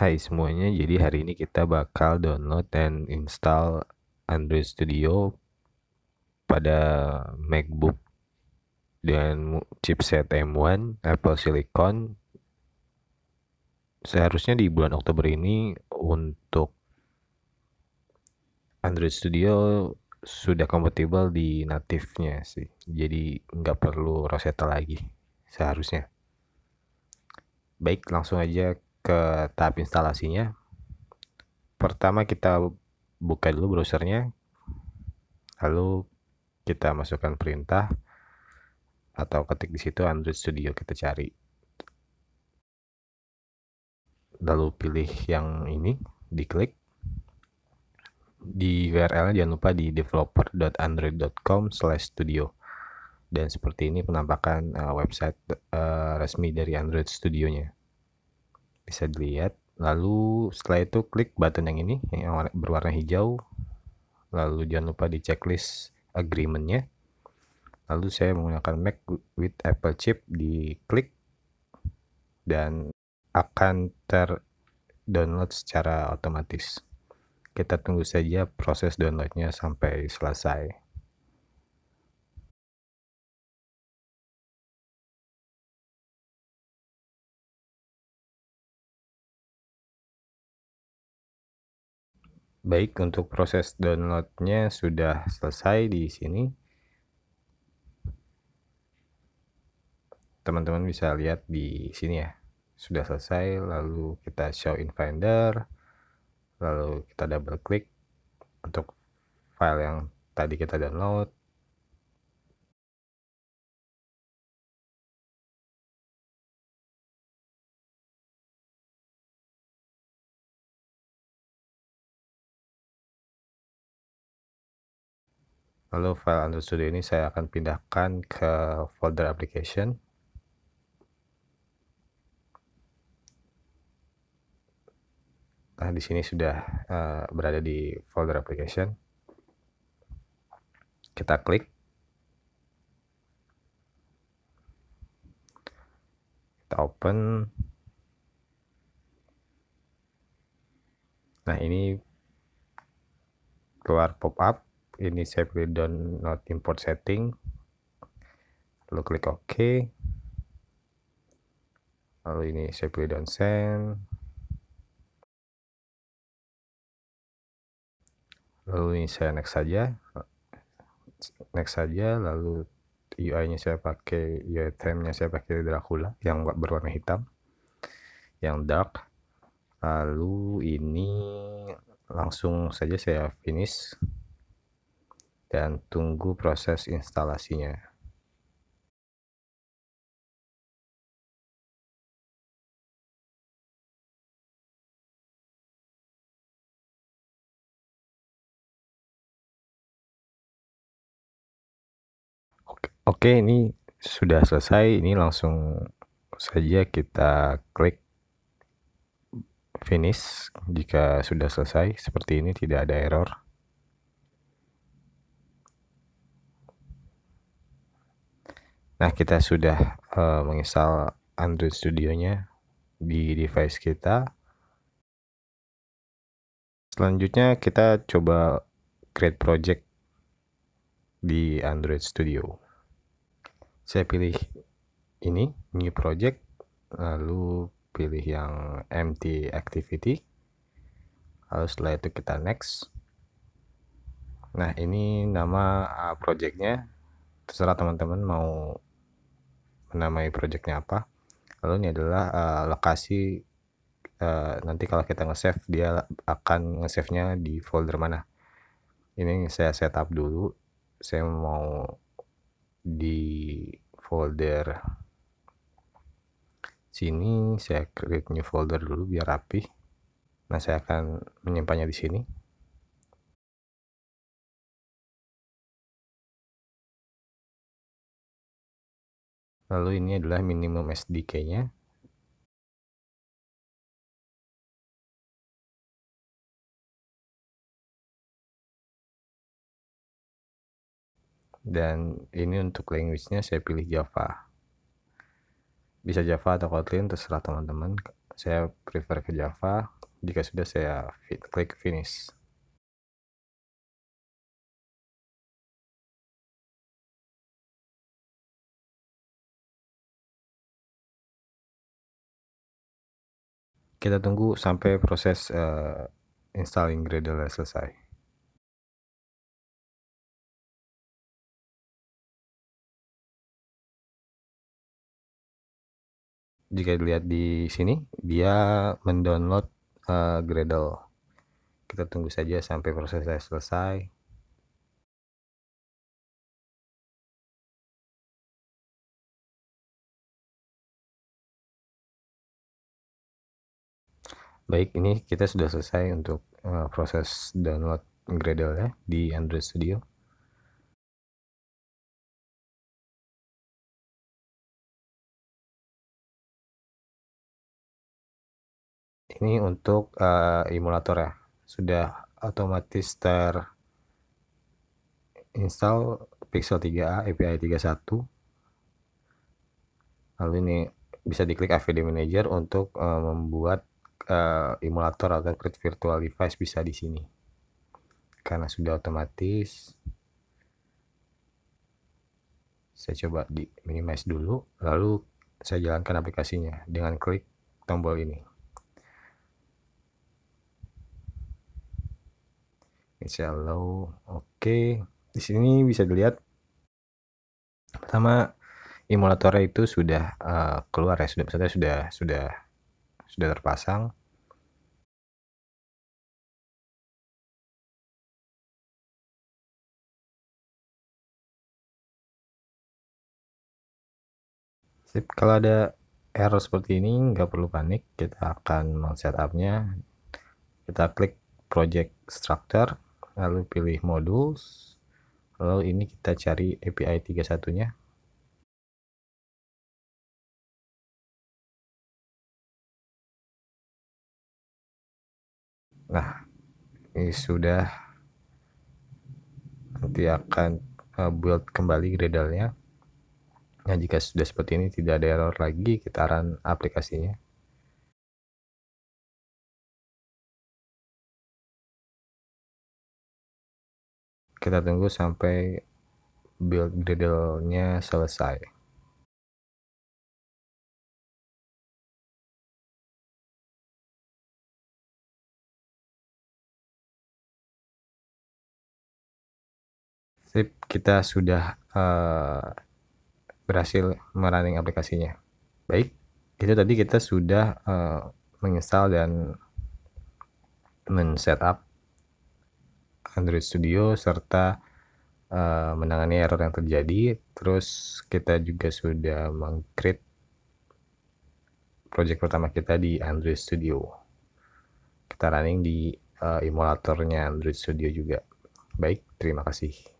Hai semuanya, jadi hari ini kita bakal download dan install Android Studio pada MacBook dan chipset M1 Apple Silicon. Seharusnya di bulan Oktober ini untuk Android Studio sudah kompatibel di natifnya sih. Jadi nggak perlu Rosetta lagi seharusnya. Baik, langsung aja ke tahap instalasinya pertama kita buka dulu browsernya lalu kita masukkan perintah atau ketik di situ Android Studio kita cari lalu pilih yang ini diklik di URL jangan lupa di developer.android.com slash studio dan seperti ini penampakan eh, website eh, resmi dari Android Studio nya bisa dilihat lalu setelah itu klik button yang ini yang berwarna hijau lalu jangan lupa di checklist agreementnya lalu saya menggunakan Mac with Apple chip di klik dan akan ter download secara otomatis kita tunggu saja proses downloadnya sampai selesai Baik, untuk proses downloadnya sudah selesai di sini. Teman-teman bisa lihat di sini ya. Sudah selesai, lalu kita show in Finder, lalu kita double klik untuk file yang tadi kita download, lalu file Android Studio ini saya akan pindahkan ke folder application nah di sini sudah uh, berada di folder application kita klik kita open nah ini keluar pop up ini saya pilih download import setting lalu klik OK lalu ini saya pilih send lalu ini saya next saja next saja lalu UI nya saya pakai UI theme nya saya pakai Dracula yang berwarna hitam yang dark lalu ini langsung saja saya finish dan tunggu proses instalasinya. Oke, ini sudah selesai. Ini langsung saja kita klik finish jika sudah selesai. Seperti ini tidak ada error. Nah, kita sudah uh, eh, menginstal Android Studio-nya di device kita. Selanjutnya kita coba create project di Android Studio. Saya pilih ini new project lalu pilih yang empty activity. Lalu setelah itu kita next. Nah, ini nama eh, projectnya terserah teman-teman mau menamai projectnya apa lalu ini adalah uh, lokasi uh, nanti kalau kita nge-save dia akan nge-save-nya di folder mana ini saya setup dulu saya mau di folder sini saya create new folder dulu biar rapi nah saya akan menyimpannya di sini Lalu ini adalah minimum SDK-nya. Dan ini untuk language-nya saya pilih Java. Bisa Java atau Kotlin terserah teman-teman. Saya prefer ke Java. Jika sudah saya klik finish. kita tunggu sampai proses uh, installing Gradle selesai jika dilihat di sini dia mendownload uh, Gradle kita tunggu saja sampai prosesnya selesai Baik, ini kita sudah selesai untuk uh, proses download Gradle ya di Android Studio. ini untuk uh, eh, emulator ya sudah otomatis ter install Pixel 3a API 31 lalu ini bisa diklik AVD Manager untuk uh, membuat uh, emulator atau create virtual device bisa di sini karena sudah otomatis saya coba di minimize dulu lalu saya jalankan aplikasinya dengan klik tombol ini Insya Allah oke okay. di sini bisa dilihat pertama emulatornya itu sudah uh, keluar ya sudah sudah sudah sudah terpasang Sip, kalau ada error seperti ini nggak perlu panik, kita akan men-setupnya. Kita klik project structure, lalu pilih modules. Lalu ini kita cari API 31-nya. Nah, ini sudah nanti akan eh, build kembali gradle-nya Nah, jika sudah seperti ini tidak ada error lagi, kita run aplikasinya. Kita tunggu sampai build Gradle-nya selesai. Sip, kita sudah uh, berhasil merunning aplikasinya. Baik, itu tadi kita sudah uh, menginstal dan men-setup Android Studio serta uh, menangani error yang terjadi. Terus kita juga sudah meng-create project pertama kita di Android Studio. Kita running di uh, emulatornya Android Studio juga. Baik, terima kasih.